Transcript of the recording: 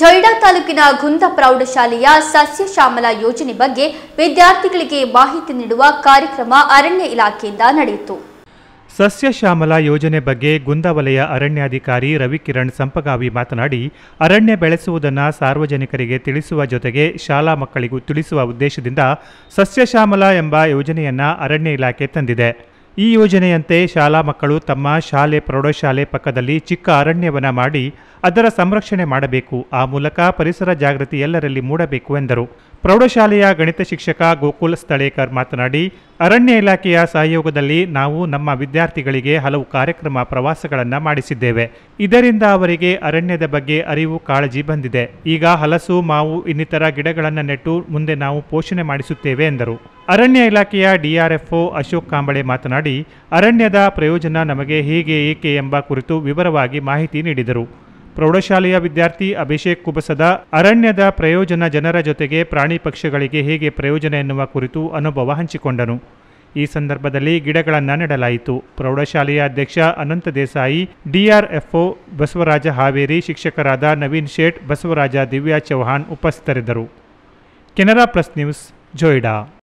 ಜೊಯ್ಡಾ ತಾಲೂಕಿನ ಗುಂದ ಪ್ರೌಢಶಾಲೆಯ ಸಸ್ಯ ಯೋಜನೆ ಬಗ್ಗೆ ವಿದ್ಯಾರ್ಥಿಗಳಿಗೆ ಮಾಹಿತಿ ನೀಡುವ ಕಾರ್ಯಕ್ರಮ ಅರಣ್ಯ ಇಲಾಖೆಯಿಂದ ನಡೆಯಿತು ಸಸ್ಯ ಯೋಜನೆ ಬಗ್ಗೆ ಗುಂದ ವಲಯ ಅರಣ್ಯಾಧಿಕಾರಿ ರವಿಕಿರಣ್ ಸಂಪಗಾವಿ ಮಾತನಾಡಿ ಅರಣ್ಯ ಬೆಳೆಸುವುದನ್ನು ಸಾರ್ವಜನಿಕರಿಗೆ ತಿಳಿಸುವ ಜೊತೆಗೆ ಶಾಲಾ ಮಕ್ಕಳಿಗೂ ತಿಳಿಸುವ ಉದ್ದೇಶದಿಂದ ಸಸ್ಯ ಎಂಬ ಯೋಜನೆಯನ್ನು ಅರಣ್ಯ ಇಲಾಖೆ ತಂದಿದೆ ಈ ಯೋಜನೆಯಂತೆ ಶಾಲಾ ಮಕ್ಕಳು ತಮ್ಮ ಶಾಲೆ ಪ್ರೌಢಶಾಲೆ ಪಕ್ಕದಲ್ಲಿ ಚಿಕ್ಕ ಅರಣ್ಯವನ ಮಾಡಿ ಅದರ ಸಂರಕ್ಷಣೆ ಮಾಡಬೇಕು ಆ ಮೂಲಕ ಪರಿಸರ ಜಾಗೃತಿ ಎಲ್ಲರಲ್ಲಿ ಮೂಡಬೇಕು ಎಂದರು ಪ್ರೌಢಶಾಲೆಯ ಗಣಿತ ಶಿಕ್ಷಕ ಗೋಕುಲ್ ಸ್ಥಳೇಕರ್ ಮಾತನಾಡಿ ಅರಣ್ಯ ಇಲಾಖೆಯ ಸಹಯೋಗದಲ್ಲಿ ನಾವು ನಮ್ಮ ವಿದ್ಯಾರ್ಥಿಗಳಿಗೆ ಹಲವು ಕಾರ್ಯಕ್ರಮ ಪ್ರವಾಸಗಳನ್ನು ಮಾಡಿಸಿದ್ದೇವೆ ಇದರಿಂದ ಅವರಿಗೆ ಅರಣ್ಯದ ಬಗ್ಗೆ ಅರಿವು ಕಾಳಜಿ ಬಂದಿದೆ ಈಗ ಹಲಸು ಮಾವು ಇನ್ನಿತರ ಗಿಡಗಳನ್ನು ನೆಟ್ಟು ಮುಂದೆ ನಾವು ಪೋಷಣೆ ಮಾಡಿಸುತ್ತೇವೆ ಎಂದರು ಅರಣ್ಯ ಇಲಾಖೆಯ ಡಿಆರ್ಎಫ್ಒ ಅಶೋಕ್ ಕಾಂಬಳೆ ಮಾತನಾಡಿ ಅರಣ್ಯದ ಪ್ರಯೋಜನ ನಮಗೆ ಹೇಗೆ ಏಕೆ ಎಂಬ ಕುರಿತು ವಿವರವಾಗಿ ಮಾಹಿತಿ ನೀಡಿದರು ಪ್ರೌಢಶಾಲೆಯ ವಿದ್ಯಾರ್ಥಿ ಅಭಿಷೇಕ್ ಕುಬಸದ ಅರಣ್ಯದ ಪ್ರಯೋಜನ ಜನರ ಜೊತೆಗೆ ಪ್ರಾಣಿ ಪಕ್ಷಿಗಳಿಗೆ ಹೇಗೆ ಪ್ರಯೋಜನ ಎನ್ನುವ ಕುರಿತು ಅನುಭವ ಹಂಚಿಕೊಂಡನು ಈ ಸಂದರ್ಭದಲ್ಲಿ ಗಿಡಗಳನ್ನು ನೆಡಲಾಯಿತು ಪ್ರೌಢಶಾಲೆಯ ಅಧ್ಯಕ್ಷ ಅನಂತ ದೇಸಾಯಿ ಡಿಆರ್ಎಫ್ಒ ಬಸವರಾಜ ಹಾವೇರಿ ಶಿಕ್ಷಕರಾದ ನವೀನ್ ಶೇಟ್ ಬಸವರಾಜ ದಿವ್ಯಾ ಚೌಹಾಣ್ ಉಪಸ್ಥಿತರಿದ್ದರು ಕೆನರಾ ಪ್ಲಸ್ ನ್ಯೂಸ್ ಜೋಯ್ಡಾ